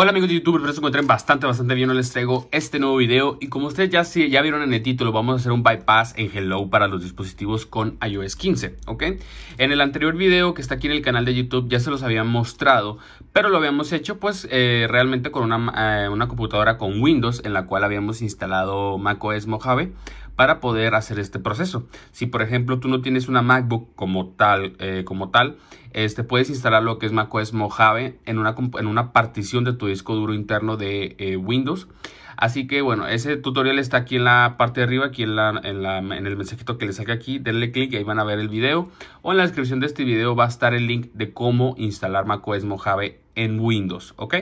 Hola amigos de YouTube, espero se encuentren bastante, bastante bien. les traigo este nuevo video y como ustedes ya, ya vieron en el título, vamos a hacer un bypass en Hello para los dispositivos con iOS 15, ¿ok? En el anterior video que está aquí en el canal de YouTube ya se los había mostrado, pero lo habíamos hecho pues eh, realmente con una, eh, una computadora con Windows en la cual habíamos instalado macOS Mojave para poder hacer este proceso. Si por ejemplo tú no tienes una MacBook como tal, eh, como tal este, puedes instalar lo que es macOS Mojave en una, en una partición de tu disco duro interno de eh, Windows. Así que bueno, ese tutorial está aquí en la parte de arriba, aquí en, la, en, el mensajito que le saque aquí, denle clic y ahí van a ver el video. O en la descripción de este video va a estar el link de cómo instalar macOS Mojave en Windows, ¿ok?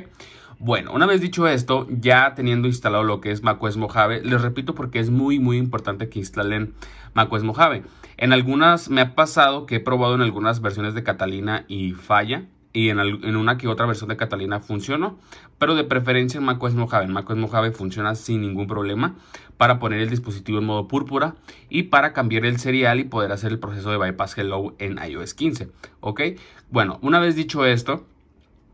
Bueno, una vez dicho esto, ya teniendo instalado lo que es macOS Mojave, les repito porque es muy muy importante que instalen macOS Mojave. En algunas me ha pasado que he probado en algunas versiones de Catalina y falla, y en, una que otra versión de Catalina funcionó, pero de preferencia en macOS Mojave. En macOS Mojave funciona sin ningún problema para poner el dispositivo en modo púrpura y para cambiar el serial y poder hacer el proceso de bypass hello en iOS 15, ¿ok? Bueno, una vez dicho esto,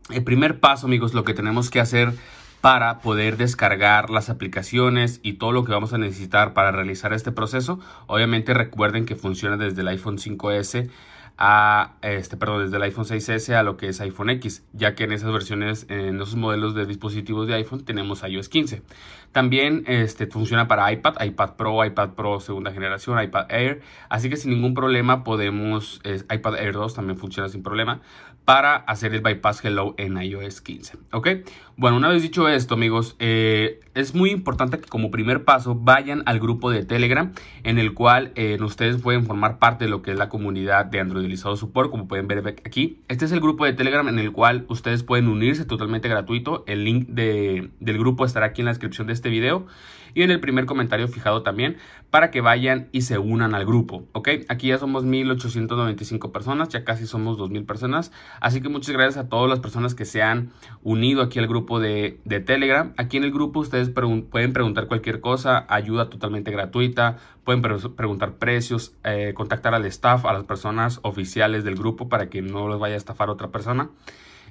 el primer paso, amigos, lo que tenemos que hacer para poder descargar las aplicaciones y todo lo que vamos a necesitar para realizar este proceso. Obviamente recuerden que funciona desde el iPhone 5S a este perdón desde el iPhone 6S a lo que es iPhone X ya que en esas versiones en esos modelos de dispositivos de iPhone tenemos iOS 15 también este funciona para iPad iPad Pro iPad Pro segunda generación iPad Air así que sin ningún problema podemos iPad Air 2 también funciona sin problema para hacer el bypass hello en iOS 15. ¿Ok? Bueno, una vez dicho esto, amigos, eh, es muy importante que como primer paso vayan al grupo de Telegram en el cual eh, ustedes pueden formar parte de lo que es la comunidad de Androidizado Support, como pueden ver aquí. Este es el grupo de Telegram en el cual ustedes pueden unirse totalmente gratuito. El link de, del grupo estará aquí en la descripción de este video y en el primer comentario fijado también para que vayan y se unan al grupo, ¿ok? Aquí ya somos 1895 personas, ya casi somos 2000 personas, así que muchas gracias a todas las personas que se han unido aquí al grupo de, Telegram. Aquí en el grupo ustedes pueden preguntar cualquier cosa, ayuda totalmente gratuita, pueden preguntar precios, eh, contactar al staff, a las personas oficiales del grupo para que no los vaya a estafar otra persona.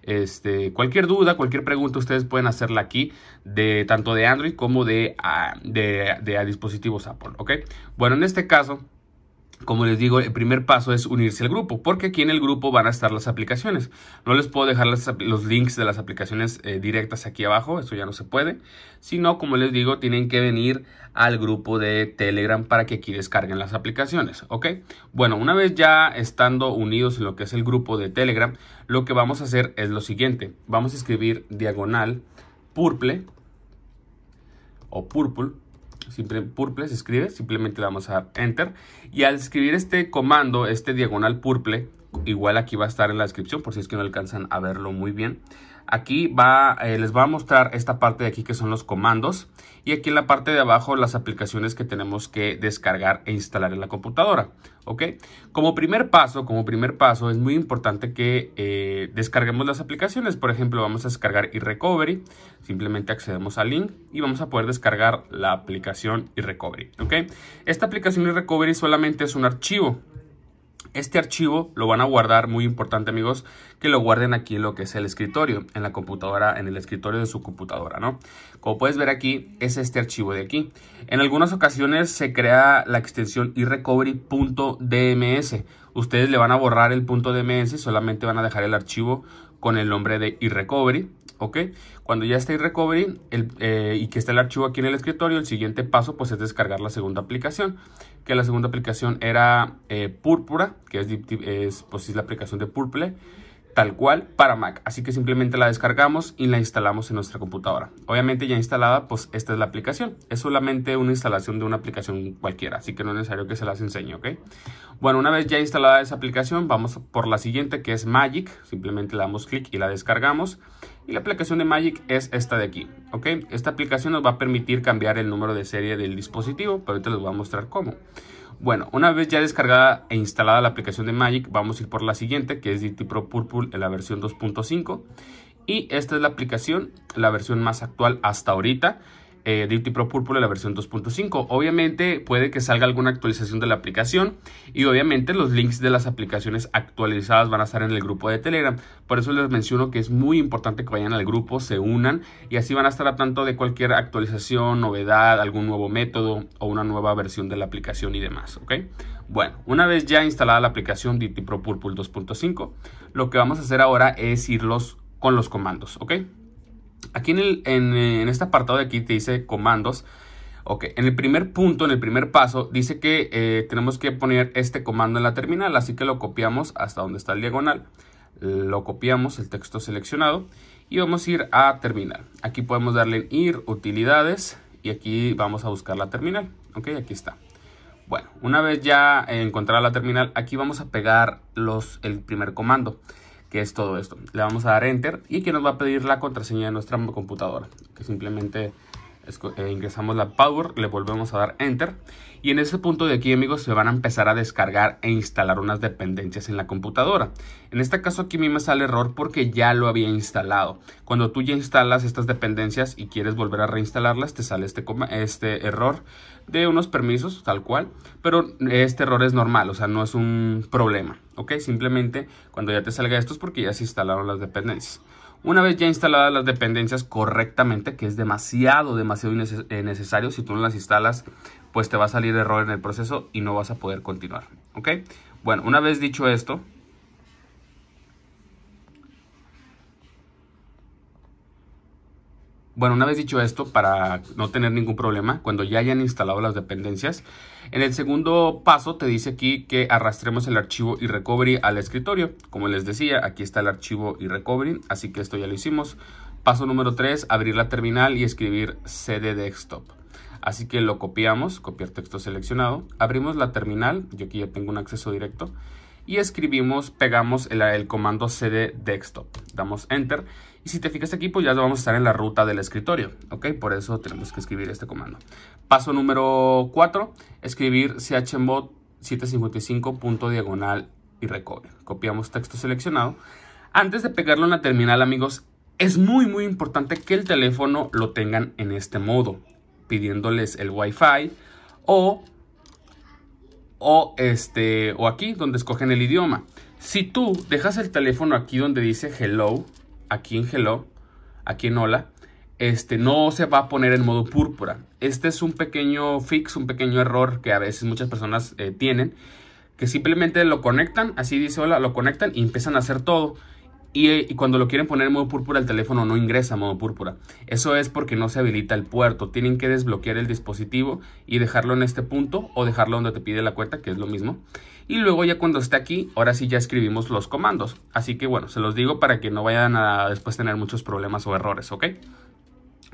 Este, cualquier duda, cualquier pregunta, ustedes pueden hacerla aquí, de, tanto de Android como de, ah, de, dispositivos Apple, Bueno, en este caso, como les digo, el primer paso es unirse al grupo, porque aquí en el grupo van a estar las aplicaciones. No les puedo dejar los links de las aplicaciones eh, directas aquí abajo, eso ya no se puede. Sino, como les digo, tienen que venir al grupo de Telegram para que aquí descarguen las aplicaciones, ¿ok? Bueno, una vez ya estando unidos en lo que es el grupo de Telegram, lo que vamos a hacer es lo siguiente. Vamos a escribir diagonal purple o purple simple, purple se escribe, simplemente le vamos a enter y al escribir este comando, este diagonal purple, igual aquí va a estar en la descripción por si es que no alcanzan a verlo muy bien, Aquí va, eh, les va a mostrar esta parte de aquí que son los comandos y aquí en la parte de abajo las aplicaciones que tenemos que descargar e instalar en la computadora. Como primer paso, como primer paso es muy importante que eh, descarguemos las aplicaciones. Por ejemplo, vamos a descargar iRecovery. Simplemente accedemos al link y vamos a poder descargar la aplicación iRecovery. ¿ok? Esta aplicación iRecovery solamente es un archivo este archivo lo van a guardar, muy importante amigos, que lo guarden aquí en lo que es el escritorio, en la computadora, en el escritorio de su computadora, ¿no? Como puedes ver aquí, es este archivo de aquí. En algunas ocasiones se crea la extensión irrecovery.dms. Ustedes le van a borrar el punto y solamente van a dejar el archivo con el nombre de iRecovery, ¿ok? Cuando ya está iRecovery eh, y que está el archivo aquí en el escritorio, el siguiente paso pues es descargar la segunda aplicación, que la segunda aplicación era eh, Púrpura, que es, es pues, la aplicación de Purple, tal cual para Mac. Así que simplemente la descargamos y la instalamos en nuestra computadora. Obviamente ya instalada, pues esta es la aplicación. Es solamente una instalación de una aplicación cualquiera, así que no es necesario que se las enseñe, ¿ok? Bueno, una vez ya instalada esa aplicación, vamos por la siguiente que es Magic. Simplemente le damos clic y la descargamos. Y la aplicación de Magic es esta de aquí, ¿ok? Esta aplicación nos va a permitir cambiar el número de serie del dispositivo, pero ahorita les voy a mostrar cómo. Bueno, una vez ya descargada e instalada la aplicación de Magic, vamos a ir por la siguiente, que es DT Pro Purple en la versión 2.5. Y esta es la aplicación, la versión más actual hasta ahorita eh, Pro Purple la versión 2.5. Obviamente puede que salga alguna actualización de la aplicación y obviamente los links de las aplicaciones actualizadas van a estar en el grupo de Telegram. Por eso les menciono que es muy importante que vayan al grupo, se unan y así van a estar a tanto de cualquier actualización, novedad, algún nuevo método o una nueva versión de la aplicación y demás. ¿ok? Bueno, una vez ya instalada la aplicación Duty Pro Purple 2.5, lo que vamos a hacer ahora es irlos con los comandos. ¿ok? Aquí en, el, eh, este apartado de aquí te dice comandos. Ok, en el primer punto, en el primer paso, dice que eh, tenemos que poner este comando en la terminal, así que lo copiamos hasta donde está el diagonal. Lo copiamos, el texto seleccionado, y vamos a ir a terminal. Aquí podemos darle en ir, utilidades, y aquí vamos a buscar la terminal. Ok, aquí está. Bueno, una vez ya encontrada la terminal, aquí vamos a pegar los, el primer comando que es todo esto. Le vamos a dar enter y que nos va a pedir la contraseña de nuestra computadora, que simplemente eh, ingresamos la Power, le volvemos a dar Enter y en ese punto de aquí amigos se van a empezar a descargar e instalar unas dependencias en la computadora. En este caso aquí a me sale error porque ya lo había instalado. Cuando tú ya instalas estas dependencias y quieres volver a reinstalarlas te sale este, este error de unos permisos tal cual, pero este error es normal, o sea no es un problema, ok, simplemente cuando ya te salga esto es porque ya se instalaron las dependencias. Una vez ya instaladas las dependencias correctamente, que es demasiado, demasiado eh, necesario, si tú no las instalas, pues te va a salir error en el proceso y no vas a poder continuar. ¿Ok? Bueno, una vez dicho esto, Bueno, una vez dicho esto, para no tener ningún problema, cuando ya hayan instalado las dependencias, en el segundo paso te dice aquí que arrastremos el archivo y recovery al escritorio. Como les decía, aquí está el archivo y recovery, así que esto ya lo hicimos. Paso número 3, abrir la terminal y escribir CD desktop. Así que lo copiamos, copiar texto seleccionado, abrimos la terminal, yo aquí ya tengo un acceso directo, y escribimos, pegamos el, comando cd desktop, damos enter y si te fijas aquí pues ya vamos a estar en la ruta del escritorio, ok, por eso tenemos que escribir este comando. Paso número 4, escribir chmod 755.diagonal diagonal y recobre. Copiamos texto seleccionado. Antes de pegarlo en la terminal amigos, es muy muy importante que el teléfono lo tengan en este modo, pidiéndoles el wifi o o este o aquí donde escogen el idioma. Si tú dejas el teléfono aquí donde dice hello, aquí en hello, aquí en hola, este no se va a poner en modo púrpura. Este es un pequeño fix, un pequeño error que a veces muchas personas eh, tienen, que simplemente lo conectan, así dice hola, lo conectan y empiezan a hacer todo. Y, cuando lo quieren poner en modo púrpura, el teléfono no ingresa a modo púrpura. Eso es porque no se habilita el puerto. Tienen que desbloquear el dispositivo y dejarlo en este punto o dejarlo donde te pide la cuenta, que es lo mismo. Y luego ya cuando esté aquí, ahora sí ya escribimos los comandos. Así que bueno, se los digo para que no vayan a después tener muchos problemas o errores, ¿ok?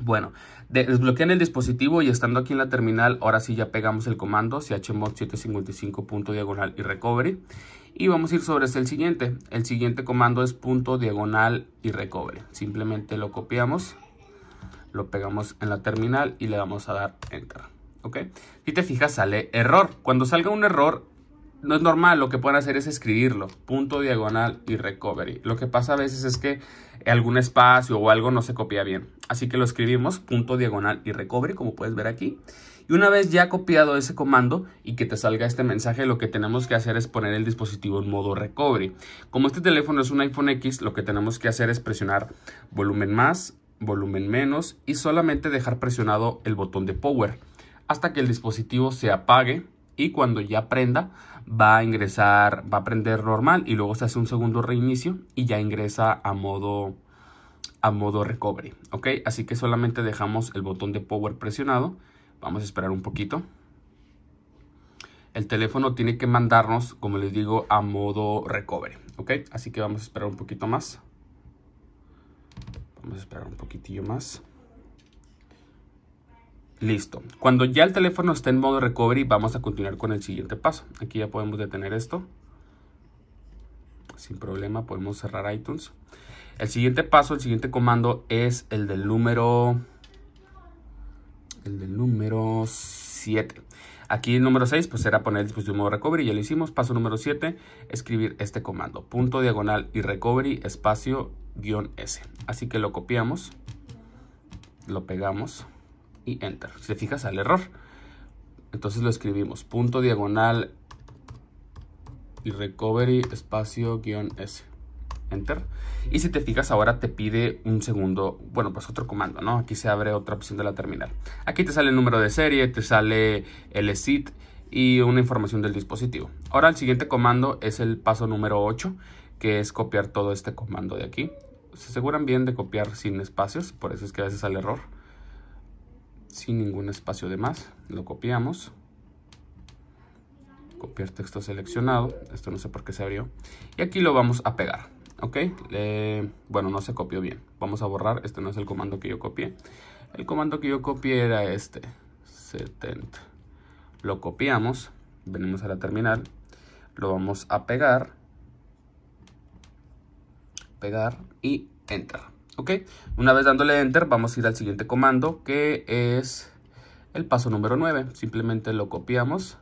Bueno, desbloquean el dispositivo y estando aquí en la terminal, ahora sí ya pegamos el comando chmod 755. diagonal y recovery y vamos a ir sobre el siguiente. El siguiente comando es punto diagonal y recovery, Simplemente lo copiamos, lo pegamos en la terminal y le vamos a dar enter. ¿Ok? Si te fijas sale error. Cuando salga un error no es normal, lo que pueden hacer es escribirlo, punto diagonal y recovery. Lo que pasa a veces es que algún espacio o algo no se copia bien. Así que lo escribimos, punto diagonal y recovery, como puedes ver aquí. Y una vez ya copiado ese comando y que te salga este mensaje, lo que tenemos que hacer es poner el dispositivo en modo recovery. Como este teléfono es un iPhone X, lo que tenemos que hacer es presionar volumen más, volumen menos y solamente dejar presionado el botón de power hasta que el dispositivo se apague y cuando ya prenda va a ingresar, va a prender normal y luego se hace un segundo reinicio y ya ingresa a modo a modo recovery, ¿ok? Así que solamente dejamos el botón de power presionado Vamos a esperar un poquito. El teléfono tiene que mandarnos, como les digo, a modo recovery. ¿Ok? Así que vamos a esperar un poquito más. Vamos a esperar un poquitillo más. Listo. Cuando ya el teléfono esté en modo recovery, vamos a continuar con el siguiente paso. Aquí ya podemos detener esto. Sin problema, podemos cerrar iTunes. El siguiente paso, el siguiente comando es el del número el del número 7. Aquí el número 6 pues era poner el dispositivo modo recovery, ya lo hicimos. Paso número 7, escribir este comando, punto diagonal y recovery espacio guión S. Así que lo copiamos, lo pegamos y enter. Si te fijas al error, entonces lo escribimos, punto diagonal y recovery espacio guión S. Enter. Y si te fijas, ahora te pide un segundo, bueno, pues otro comando, ¿no? Aquí se abre otra opción de la terminal. Aquí te sale el número de serie, te sale el SIT y una información del dispositivo. Ahora el siguiente comando es el paso número 8, que es copiar todo este comando de aquí. Se aseguran bien de copiar sin espacios, por eso es que a veces sale error. Sin ningún espacio de más, lo copiamos copiar texto seleccionado. Esto no sé por qué se abrió. Y aquí lo vamos a pegar ok bueno no se copió bien vamos a borrar este no es el comando que yo copié el comando que yo copié era este 70 lo copiamos venimos a la terminal lo vamos a pegar pegar y enter ok una vez dándole enter vamos a ir al siguiente comando que es el paso número 9 simplemente lo copiamos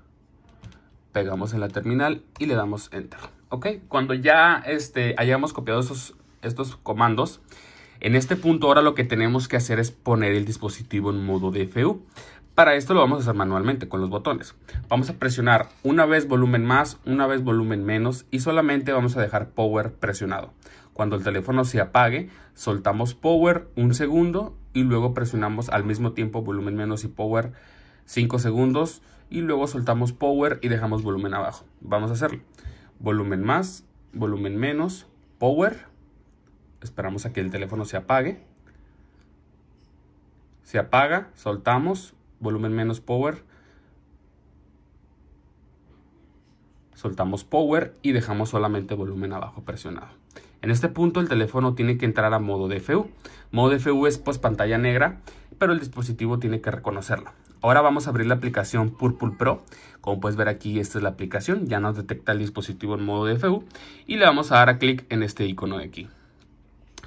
pegamos en la terminal y le damos enter Ok, cuando ya este, hayamos copiado esos, estos comandos, en este punto ahora lo que tenemos que hacer es poner el dispositivo en modo DFU. Para esto lo vamos a hacer manualmente con los botones. Vamos a presionar una vez volumen más, una vez volumen menos y solamente vamos a dejar power presionado. Cuando el teléfono se apague, soltamos power un segundo y luego presionamos al mismo tiempo volumen menos y power 5 segundos y luego soltamos power y dejamos volumen abajo. Vamos a hacerlo volumen más, volumen menos, power. Esperamos a que el teléfono se apague. Se apaga, soltamos, volumen menos power. Soltamos power y dejamos solamente volumen abajo presionado. En este punto el teléfono tiene que entrar a modo DFU. Modo DFU es pues pantalla negra, pero el dispositivo tiene que reconocerlo. Ahora vamos a abrir la aplicación Purple Pro. Como puedes ver aquí, esta es la aplicación. Ya nos detecta el dispositivo en modo DFU. Y le vamos a dar a clic en este icono de aquí.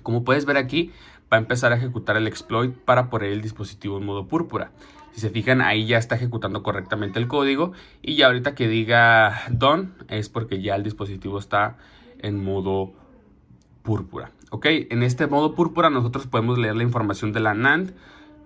Como puedes ver aquí, va a empezar a ejecutar el exploit para poner el dispositivo en modo púrpura. Si se fijan, ahí ya está ejecutando correctamente el código. Y ya ahorita que diga done, es porque ya el dispositivo está en modo púrpura. Ok, en este modo púrpura nosotros podemos leer la información de la NAND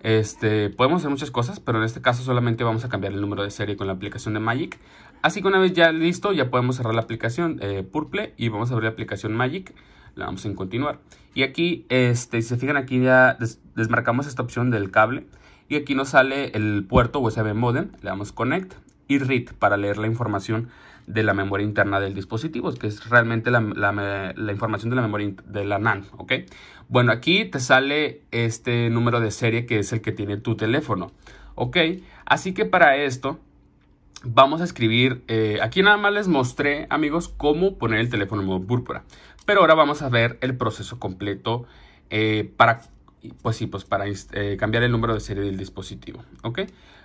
este, podemos hacer muchas cosas, pero en este caso solamente vamos a cambiar el número de serie con la aplicación de Magic. Así que una vez ya listo, ya podemos cerrar la aplicación eh, Purple y vamos a abrir la aplicación Magic. La vamos a continuar. Y aquí, este, si se fijan, aquí ya desmarcamos esta opción del cable. Y aquí nos sale el puerto USB modem. Le damos Connect y Read para leer la información de la memoria interna del dispositivo, que es realmente la, información de la memoria de la NAND, ¿ok? Bueno, aquí te sale este número de serie que es el que tiene tu teléfono, ¿ok? Así que para esto vamos a escribir, eh, aquí nada más les mostré, amigos, cómo poner el teléfono en modo púrpura, pero ahora vamos a ver el proceso completo eh, para, pues sí, pues para eh, cambiar el número de serie del dispositivo, ¿ok?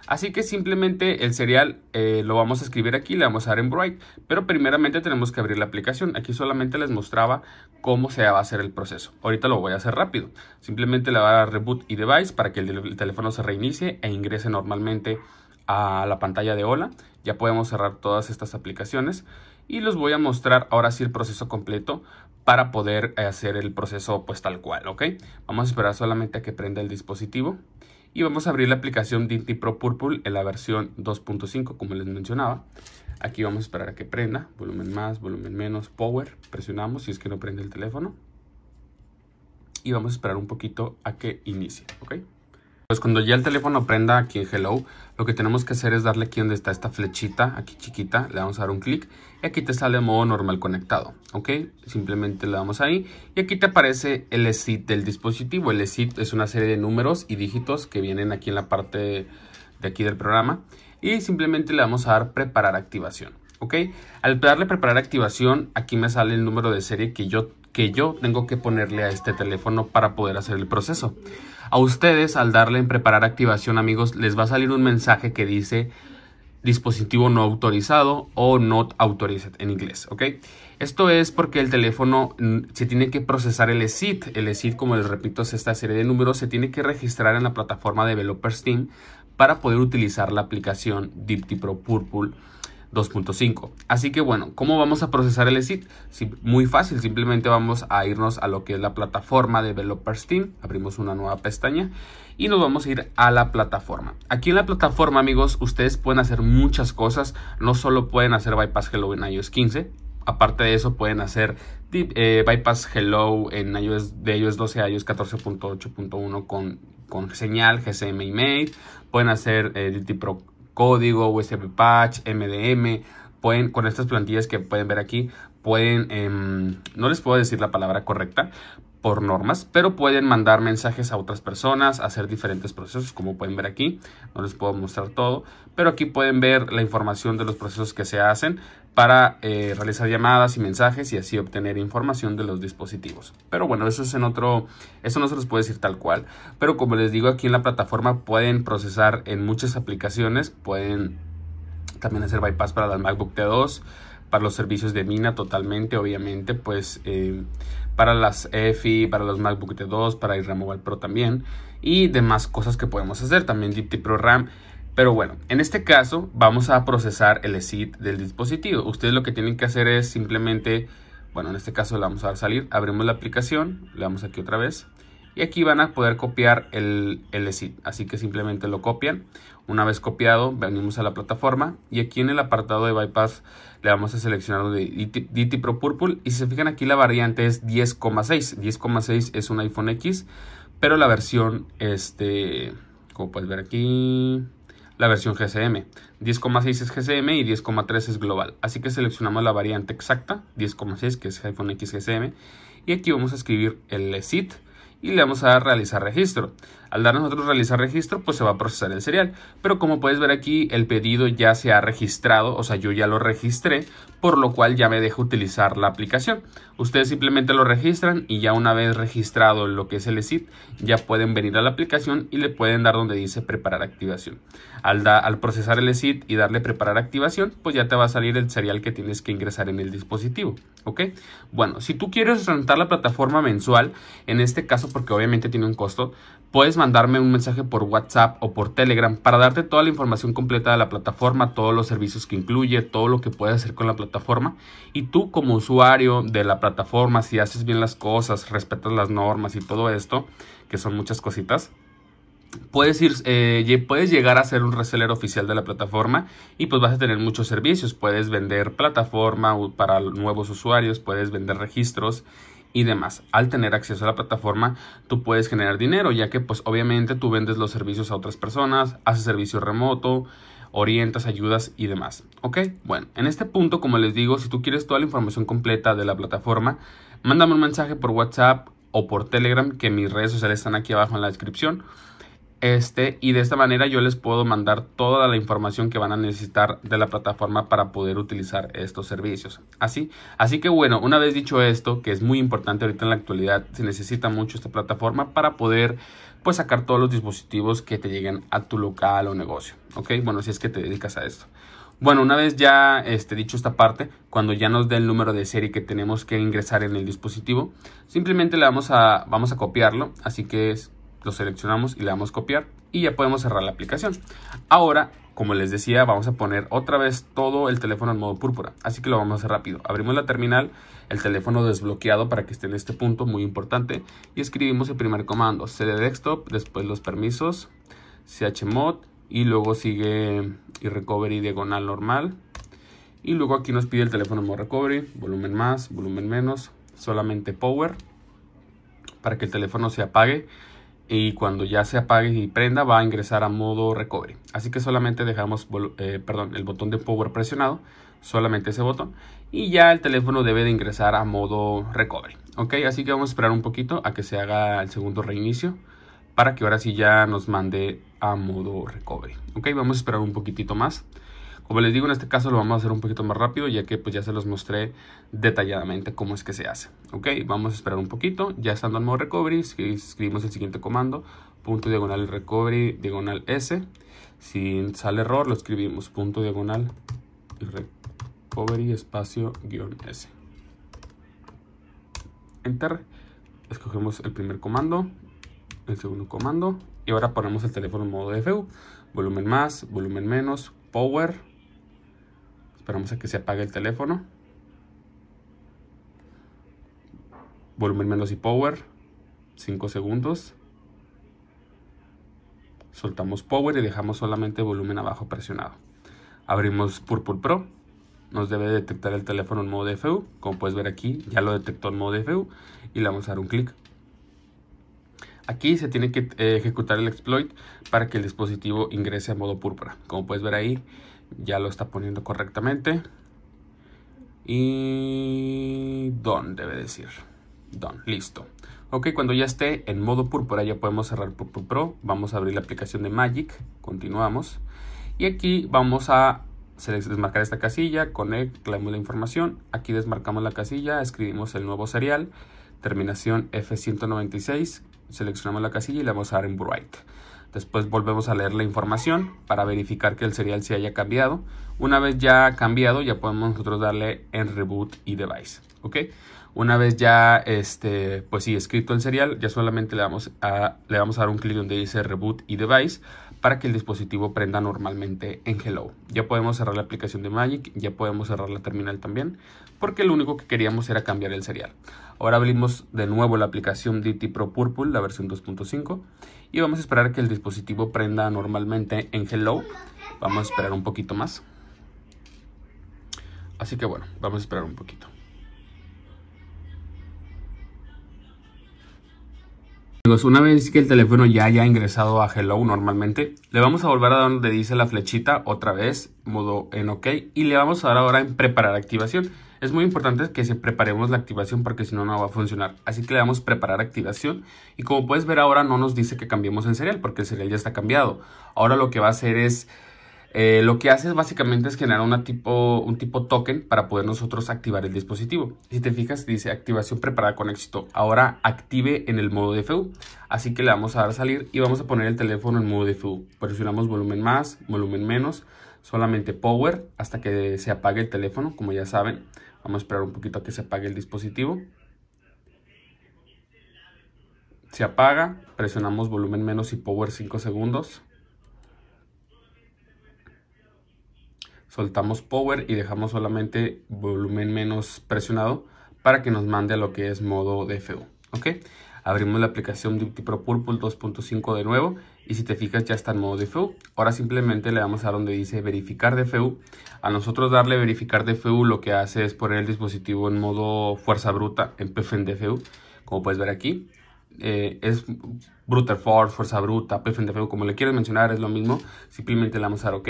Así que simplemente el serial eh, lo vamos a escribir aquí, le vamos a dar en Bright, pero primeramente tenemos que abrir la aplicación. Aquí solamente les mostraba cómo se va a hacer el proceso. Ahorita lo voy a hacer rápido. Simplemente le va a dar Reboot y Device para que el teléfono se reinicie e ingrese normalmente a la pantalla de Hola. Ya podemos cerrar todas estas aplicaciones y los voy a mostrar ahora sí el proceso completo para poder eh, hacer el proceso pues tal cual, ¿ok? Vamos a esperar solamente a que prenda el dispositivo y vamos a abrir la aplicación Dinti Pro Purple en la versión 2.5 como les mencionaba. Aquí vamos a esperar a que prenda, volumen más, volumen menos, power, presionamos si es que no prende el teléfono. Y vamos a esperar un poquito a que inicie, ¿ok? Pues cuando ya el teléfono prenda aquí en Hello, lo que tenemos que hacer es darle aquí donde está esta flechita, aquí chiquita, le vamos a dar un clic y aquí te sale modo normal conectado, ¿ok? Simplemente le damos ahí y aquí te aparece el sit del dispositivo. El sit es una serie de números y dígitos que vienen aquí en la parte de aquí del programa y simplemente le vamos a dar preparar activación. ¿ok? Al darle preparar activación, aquí me sale el número de serie que yo que yo tengo que ponerle a este teléfono para poder hacer el proceso. A ustedes, al darle en preparar activación, amigos, les va a salir un mensaje que dice dispositivo no autorizado o not authorized en inglés, ¿ok? Esto es porque el teléfono mm, se tiene que procesar el SID. El SID, como les repito, es esta serie de números, se tiene que registrar en la plataforma de Developers Team para poder utilizar la aplicación Dipti Pro Purple 2.5. Así que bueno, ¿cómo vamos a procesar el SIT? muy fácil, simplemente vamos a irnos a lo que es la plataforma de Developers Team, abrimos una nueva pestaña y nos vamos a ir a la plataforma. Aquí en la plataforma, amigos, ustedes pueden hacer muchas cosas, no solo pueden hacer bypass hello en iOS 15, aparte de eso pueden hacer eh, bypass hello en iOS de iOS 12 a iOS 14.8.1 con con señal, GSM y pueden hacer eh, DT Pro código, USB patch, MDM, pueden, con estas plantillas que pueden ver aquí, pueden, em, no les puedo decir la palabra correcta por normas, pero pueden mandar mensajes a otras personas, hacer diferentes procesos, como pueden ver aquí, no les puedo mostrar todo, pero aquí pueden ver la información de los procesos que se hacen, para eh, realizar llamadas y mensajes y así obtener información de los dispositivos. Pero bueno, eso es en otro, eso no se los puede decir tal cual. Pero como les digo, aquí en la plataforma pueden procesar en muchas aplicaciones, pueden también hacer bypass para las MacBook T2, para los servicios de mina totalmente, obviamente, pues eh, para las EFI, para los MacBook T2, para iRAM Mobile Pro también y demás cosas que podemos hacer. También Deep Pro RAM pero bueno, en este caso vamos a procesar el SID del dispositivo. Ustedes lo que tienen que hacer es simplemente, bueno, en este caso le vamos a dar salir, abrimos la aplicación, le damos aquí otra vez y aquí van a poder copiar el, el Así que simplemente lo copian. Una vez copiado, venimos a la plataforma y aquí en el apartado de bypass le vamos a seleccionar lo de DT Pro Purple y si se fijan aquí la variante es 10,6. 10,6 es un iPhone X, pero la versión este como puedes ver aquí la versión gcm 10,6 es gcm y 10,3 es global. Así que seleccionamos la variante exacta, 10,6 que es iPhone X Y aquí vamos a escribir el SIT y le vamos a realizar registro. Al dar nosotros realizar registro, pues se va a procesar el serial. Pero como puedes ver aquí, el pedido ya se ha registrado, o sea, yo ya lo registré, por lo cual ya me dejo utilizar la aplicación. Ustedes simplemente lo registran y ya una vez registrado lo que es el ESIT, ya pueden venir a la aplicación y le pueden dar donde dice preparar activación. Al, al procesar el ESIT y darle preparar activación, pues ya te va a salir el serial que tienes que ingresar en el dispositivo. ¿Ok? Bueno, si tú quieres rentar la plataforma mensual, en este caso porque obviamente tiene un costo, puedes mandarme un mensaje por WhatsApp o por Telegram para darte toda la información completa de la plataforma, todos los servicios que incluye, todo lo que puedes hacer con la plataforma. Y tú como usuario de la plataforma, si haces bien las cosas, respetas las normas y todo esto, que son muchas cositas. Puedes, ir, eh, puedes llegar a ser un reseller oficial de la plataforma y pues vas a tener muchos servicios. Puedes vender plataforma para nuevos usuarios, puedes vender registros y demás. Al tener acceso a la plataforma, tú puedes generar dinero, ya que pues obviamente tú vendes los servicios a otras personas, haces servicio remoto, orientas, ayudas y demás. ¿Ok? Bueno, en este punto, como les digo, si tú quieres toda la información completa de la plataforma, mándame un mensaje por WhatsApp o por Telegram, que mis redes sociales están aquí abajo en la descripción este, y de esta manera yo les puedo mandar toda la información que van a necesitar de la plataforma para poder utilizar estos servicios. Así, así que bueno, una vez dicho esto, que es muy importante ahorita en la actualidad, se necesita mucho esta plataforma para poder pues sacar todos los dispositivos que te lleguen a tu local o negocio, ¿ok? Bueno, si es que te dedicas a esto. Bueno, una vez ya este, dicho esta parte, cuando ya nos dé el número de serie que tenemos que ingresar en el dispositivo, simplemente le vamos a, vamos a copiarlo, así que es lo seleccionamos y le damos copiar y ya podemos cerrar la aplicación. Ahora, como les decía, vamos a poner otra vez todo el teléfono en modo púrpura, así que lo vamos a hacer rápido. Abrimos la terminal, el teléfono desbloqueado para que esté en este punto muy importante y escribimos el primer comando, cd desktop, después los permisos, chmod y luego sigue y recovery diagonal normal. Y luego aquí nos pide el teléfono en modo recovery, volumen más, volumen menos, solamente power para que el teléfono se apague y cuando ya se apague y prenda va a ingresar a modo recovery. Así que solamente dejamos eh, perdón, el botón de power presionado, solamente ese botón y ya el teléfono debe de ingresar a modo recovery. Ok, así que vamos a esperar un poquito a que se haga el segundo reinicio para que ahora sí ya nos mande a modo recovery. Ok, vamos a esperar un poquitito más. Como les digo, en este caso lo vamos a hacer un poquito más rápido, ya que pues ya se los mostré detalladamente cómo es que se hace. Ok, vamos a esperar un poquito. Ya estando en modo recovery, escribimos el siguiente comando. Punto diagonal recovery, diagonal S. Si sale error, lo escribimos. Punto diagonal recovery, espacio, guión S. Enter. Escogemos el primer comando, el segundo comando. Y ahora ponemos el teléfono en modo DFU. Volumen más, volumen menos, power Esperamos a que se apague el teléfono. Volumen menos y power. 5 segundos. Soltamos power y dejamos solamente volumen abajo presionado. Abrimos Purple Pro. Nos debe detectar el teléfono en modo DFU. Como puedes ver aquí, ya lo detectó en modo DFU. Y le vamos a dar un clic. Aquí se tiene que eh, ejecutar el exploit para que el dispositivo ingrese a modo púrpura. Como puedes ver ahí, ya lo está poniendo correctamente. Y don debe decir. Don, listo. Ok, cuando ya esté en modo púrpura ya podemos cerrar Purple Pro. Vamos a abrir la aplicación de Magic. Continuamos. Y aquí vamos a desmarcar esta casilla. Connect, la información. Aquí desmarcamos la casilla. Escribimos el nuevo serial. Terminación F196. Seleccionamos la casilla y le vamos a dar en Bright. Después volvemos a leer la información para verificar que el serial se haya cambiado. Una vez ya cambiado, ya podemos nosotros darle en reboot y device. ¿Ok? Una vez ya, este, pues sí, escrito el serial, ya solamente le vamos a, le vamos a dar un clic donde dice reboot y device para que el dispositivo prenda normalmente en Hello. Ya podemos cerrar la aplicación de Magic, ya podemos cerrar la terminal también, porque lo único que queríamos era cambiar el serial. Ahora abrimos de nuevo la aplicación DT Pro Purple, la versión 2.5, y vamos a esperar que el dispositivo prenda normalmente en Hello. Vamos a esperar un poquito más. Así que bueno, vamos a esperar un poquito. una vez que el teléfono ya haya ingresado a Hello normalmente, le vamos a volver a donde dice la flechita otra vez, modo en OK, y le vamos a dar ahora en preparar activación. Es muy importante que se preparemos la activación porque si no, no va a funcionar. Así que le damos preparar activación y como puedes ver ahora no nos dice que cambiemos el serial porque el serial ya está cambiado. Ahora lo que va a hacer es... Eh, lo que hace es básicamente es generar tipo, un tipo token para poder nosotros activar el dispositivo. Si te fijas, dice activación preparada con éxito. Ahora active en el modo DFU. Así que le vamos a dar salir y vamos a poner el teléfono en modo DFU. Presionamos volumen más, volumen menos, solamente power hasta que se apague el teléfono, como ya saben. Vamos a esperar un poquito a que se apague el dispositivo. Se apaga, presionamos volumen menos y power 5 segundos. Soltamos power y dejamos solamente volumen menos presionado para que nos mande a lo que es modo DFU. Abrimos la aplicación de Pro Purple 2.5 de nuevo y si te fijas ya está en modo DFU. E ahora simplemente le damos a donde dice verificar DFU. E a nosotros darle verificar DFU e lo que hace es poner el dispositivo en modo fuerza bruta en PFN DFU, como puedes ver aquí. Eh, es Brute force, fuerza bruta, PFN DFU. como le quieres mencionar, es lo mismo. Simplemente le vamos a dar OK.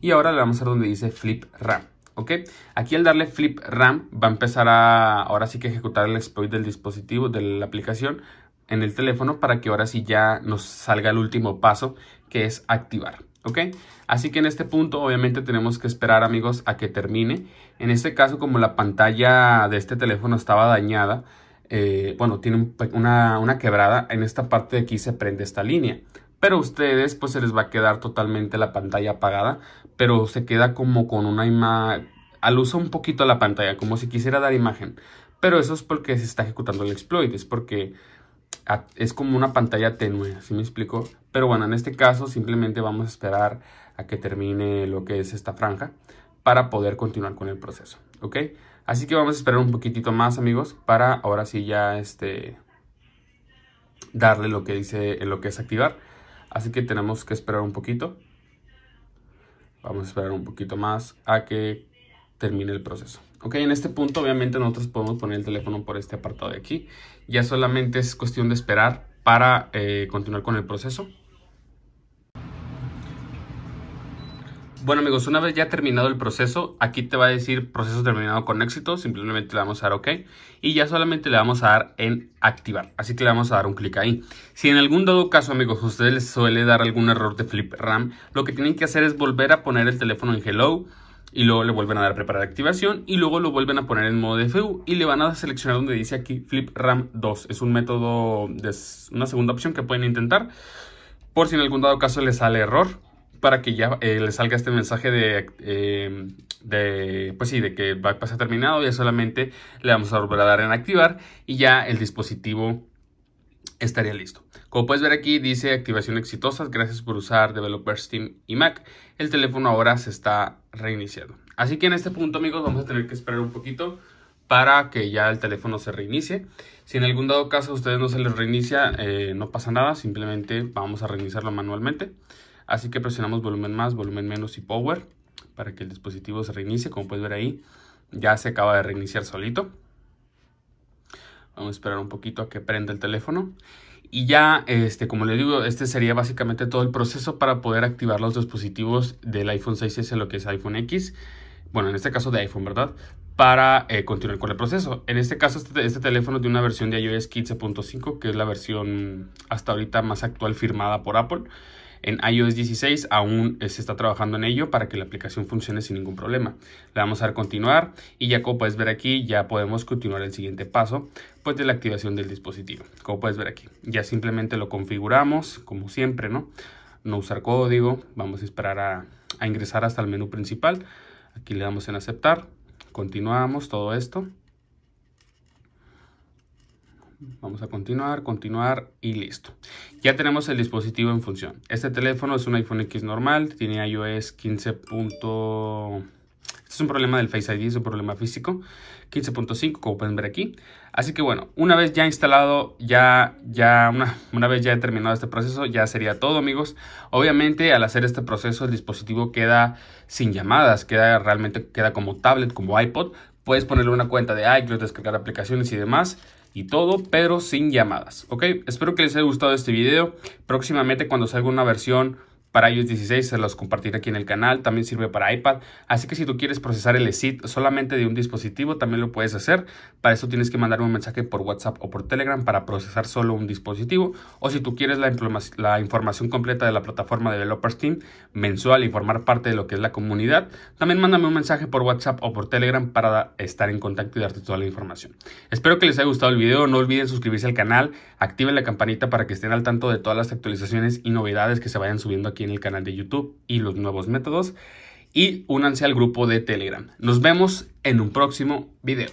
Y ahora le vamos a donde dice flip RAM. ¿Ok? Aquí al darle flip RAM va a empezar a ahora sí que ejecutar el exploit del dispositivo, de la aplicación en el teléfono para que ahora sí ya nos salga el último paso que es activar. ¿Ok? Así que en este punto obviamente tenemos que esperar amigos a que termine. En este caso como la pantalla de este teléfono estaba dañada, eh, bueno, tiene una, una quebrada, en esta parte de aquí se prende esta línea. Pero a ustedes pues se les va a quedar totalmente la pantalla apagada, pero se queda como con una imagen, Al uso un poquito la pantalla, como si quisiera dar imagen. Pero eso es porque se está ejecutando el exploit, es porque es como una pantalla tenue, ¿si me explico? Pero bueno, en este caso simplemente vamos a esperar a que termine lo que es esta franja para poder continuar con el proceso, ¿ok? Así que vamos a esperar un poquitito más, amigos, para ahora sí ya este darle lo que dice lo que es activar. Así que tenemos que esperar un poquito. Vamos a esperar un poquito más a que termine el proceso. Ok, en este punto obviamente nosotros podemos poner el teléfono por este apartado de aquí. Ya solamente es cuestión de esperar para eh, continuar con el proceso. Bueno amigos, una vez ya terminado el proceso, aquí te va a decir proceso terminado con éxito, simplemente le vamos a dar OK y ya solamente le vamos a dar en activar, así que le vamos a dar un clic ahí. Si en algún dado caso amigos, ustedes les suele dar algún error de flip RAM, lo que tienen que hacer es volver a poner el teléfono en hello, y luego le vuelven a dar preparar activación y luego lo vuelven a poner en modo DFU y le van a seleccionar donde dice aquí Flip RAM 2. Es un método, de una segunda opción que pueden intentar por si en algún dado caso les sale error para que ya le eh, les salga este mensaje de, em, de, pues sí, de que ha terminado, ya solamente le vamos a volver a dar en activar y ya el dispositivo estaría listo. Como puedes ver aquí dice activación exitosa, gracias por usar Developer Steam y Mac. El teléfono ahora se está reiniciando. Así que en este punto amigos vamos a tener que esperar un poquito para que ya el teléfono se reinicie. Si en algún dado caso a ustedes no se les reinicia, eh, no pasa nada, simplemente vamos a reiniciarlo manualmente. Así que presionamos volumen más, volumen menos y power para que el dispositivo se reinicie. Como puedes ver ahí, ya se acaba de reiniciar solito. Vamos a esperar un poquito a que prenda el teléfono. Y ya, este, como les digo, este sería básicamente todo el proceso para poder activar los dispositivos del iPhone 6S, lo que es iPhone X. Bueno, en este caso de iPhone, ¿verdad? Para eh, continuar con el proceso. En este caso, este, este teléfono tiene una versión de iOS 15.5, que es la versión hasta ahorita más actual firmada por Apple. En iOS 16 aún eh, se está trabajando en ello para que la aplicación funcione sin ningún problema. Le vamos a dar continuar y ya como puedes ver aquí ya podemos continuar el siguiente paso pues de la activación del dispositivo. Como puedes ver aquí ya simplemente lo configuramos como siempre, ¿no? No usar código, vamos a esperar a, a ingresar hasta el menú principal. Aquí le damos en aceptar, continuamos todo esto. Vamos a continuar, continuar y listo. Ya tenemos el dispositivo en función. Este teléfono es un iPhone X normal, tiene iOS 15. Este es un problema del Face ID, es un problema físico. 15.5, como pueden ver aquí. Así que bueno, una vez ya instalado, ya, ya una, una vez ya terminado este proceso, ya sería todo, amigos. Obviamente, al hacer este proceso, el dispositivo queda sin llamadas, queda realmente queda como tablet, como iPod. Puedes ponerle una cuenta de iCloud, descargar aplicaciones y demás y todo, pero sin llamadas, ¿ok? Espero que les haya gustado este video. Próximamente cuando salga una versión para iOS 16, se los compartiré aquí en el canal, también sirve para iPad, así que si tú quieres procesar el SIT solamente de un dispositivo, también lo puedes hacer, para eso tienes que mandar un mensaje por WhatsApp o por Telegram para procesar solo un dispositivo, o si tú quieres la, la información completa de la plataforma Developers Team mensual y formar parte de lo que es la comunidad, también mándame un mensaje por WhatsApp o por Telegram para estar en contacto y darte toda la información. Espero que les haya gustado el video, no olviden suscribirse al canal, activen la campanita para que estén al tanto de todas las actualizaciones y novedades que se vayan subiendo aquí en el canal de YouTube y los nuevos métodos y únanse al grupo de Telegram. Nos vemos en un próximo video.